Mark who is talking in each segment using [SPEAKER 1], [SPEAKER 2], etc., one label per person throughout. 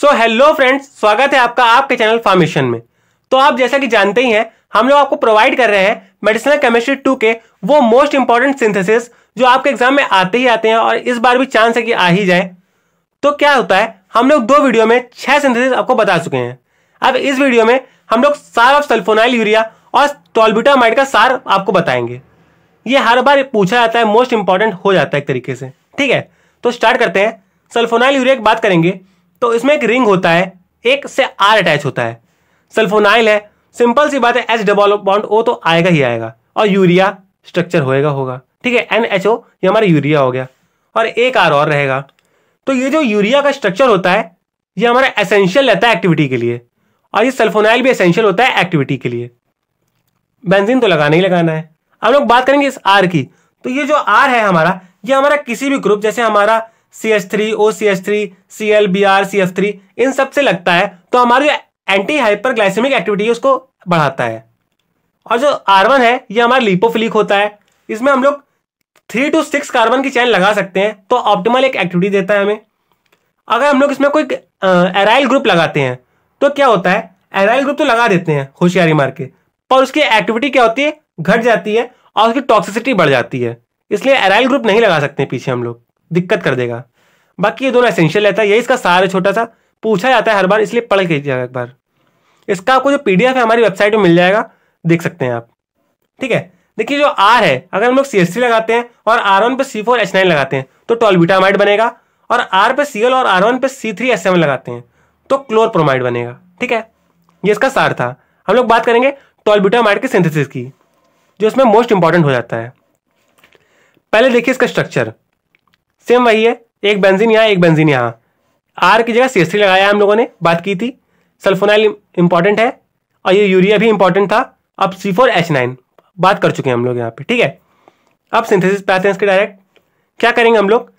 [SPEAKER 1] so hello friends स्वागत है आपका आपके चैनल फार्मेशन में तो आप जैसा कि जानते ही हैं हम लोग आपको प्रोवाइड कर रहे हैं मेडिसिनल केमिस्ट्री टू के वो मोस्ट इंपॉर्टेंट सिंथेसिस जो आपके एग्जाम में आते ही आते हैं और इस बार भी चांस है कि आ ही जाए तो क्या होता है हम लोग दो वीडियो में छह सिंथेसिस आपको बता चुके हैं अब इस वीडियो में हम लोग सार ऑफ सल्फोनाइल यूरिया और टॉलबिटामाइड का सार आपको बताएंगे ये हर बार पूछा जाता है मोस्ट इंपॉर्टेंट हो जाता है एक तरीके से ठीक है तो स्टार्ट करते हैं सल्फोनाइल यूरिया की बात करेंगे तो इसमें एक रिंग होता है एक से आर अटैच होता है सल्फोनाइल है सिंपल सी बात है एच डबल बॉन्ड ओ तो आएगा ही आएगा और यूरिया स्ट्रक्चर होएगा होगा ठीक है एन एच ओ ये हमारा यूरिया हो गया और एक आर और रहेगा तो ये जो यूरिया का स्ट्रक्चर होता है ये हमारा एसेंशियल रहता है एक्टिविटी के लिए और ये सल्फोनाइल भी एसेंशियल होता है एक्टिविटी के लिए बेंजीन तो लगाना ही लगाना है हम लोग बात करेंगे इस आर की तो ये जो आर है हमारा ये हमारा किसी भी ग्रुप जैसे हमारा C H three O C H three C L B R C F three इन सब से लगता है तो हमारी जो एंटी हाइपर ग्लाइसेमिक एक्टिविटी है उसको बढ़ाता है और जो आर्वन है ये हमारा लिपोफिलिक होता है इसमें हम लोग थ्री टू सिक्स कार्बन की चैन लगा सकते हैं तो ऑप्टिमल एक एक्टिविटी देता है हमें अगर हम लोग इसमें कोई एराइल ग्रुप लगाते हैं तो क्या होता है एराइल ग्रुप तो लगा देते हैं होशियारी मार के पर उसकी एक्टिविटी क्या होती है घट जाती है और उसकी टॉक्सिसिटी बढ़ जाती है इसलिए एराइल ग्रुप नहीं लगा सकते पीछे हम लोग दिक्कत कर देगा बाकी ये दोनों एसेंशियल रहता है यही इसका सार है छोटा सा पूछा जाता है हर बार इसलिए पढ़ लीजिएगा एक बार इसका आपको जो पी है हमारी वेबसाइट में मिल जाएगा देख सकते हैं आप ठीक है देखिए जो आर है अगर हम लोग सी लगाते हैं और आर वन पे सी फोर एच नाइन लगाते हैं तो टॉलबिटामाइड बनेगा और आर पे सी एल और आर वन पे सी थ्री एस सेवन लगाते हैं तो क्लोर प्रोमाइड बनेगा ठीक है ये इसका सार था हम लोग बात करेंगे टॉलबिटामाइड के सिंथेसिस की जो इसमें मोस्ट इंपॉर्टेंट हो जाता है पहले देखिए इसका स्ट्रक्चर सेम वही है एक बेंजीन यहाँ एक बेंजीन यहाँ आर की जगह सी लगाया हम लोगों ने बात की थी सल्फोनाइल इंपॉर्टेंट है और ये यूरिया भी इंपॉर्टेंट था अब सी फोर एच नाइन बात कर चुके हैं हम लोग यहाँ पे ठीक है अब सिंथेसिस पे आते हैं इसके डायरेक्ट क्या करेंगे हम लोग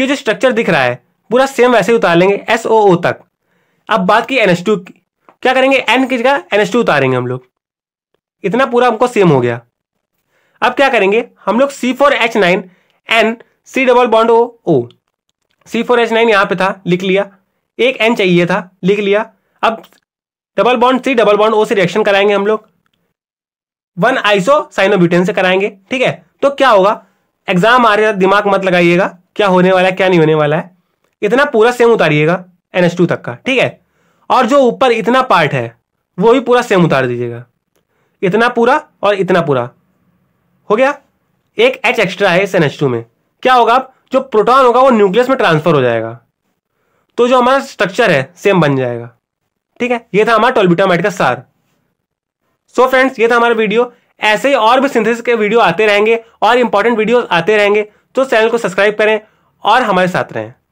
[SPEAKER 1] ये जो स्ट्रक्चर दिख रहा है पूरा सेम वैसे ही उतार लेंगे एस ओ ओ तक अब बात की एन एस टू की क्या करेंगे एन की जगह एन एस टू उतारेंगे हम लोग इतना पूरा हमको सेम हो गया अब क्या करेंगे हम लोग C four H nine N C double bond O O C four H nine यहां पर था लिख लिया एक एन चाहिए था लिख लिया अब double bond C double bond O से रिएक्शन कराएंगे हम लोग वन आइसो साइनोब्यूटेन से कराएंगे ठीक है तो क्या होगा एग्जाम आ रहा है दिमाग मत लगाइएगा क्या होने वाला है क्या नहीं होने वाला है इतना पूरा सेम उतारिएगा एन तक का ठीक है और जो ऊपर इतना पार्ट है वो भी पूरा सेम उतार दीजिएगा इतना पूरा और इतना पूरा हो गया एक एच एक्स्ट्रा है इस एन में क्या होगा जो प्रोटॉन होगा वो न्यूक्लियस में ट्रांसफर हो जाएगा तो जो हमारा स्ट्रक्चर है सेम बन जाएगा ठीक है ये था हमारा टोलबिटामाइट का सार सो so फ्रेंड्स ये था हमारा वीडियो ऐसे ही और भी सिंथेसिस के वीडियो आते रहेंगे और इंपॉर्टेंट वीडियो आते रहेंगे तो चैनल को सब्सक्राइब करें और हमारे साथ रहें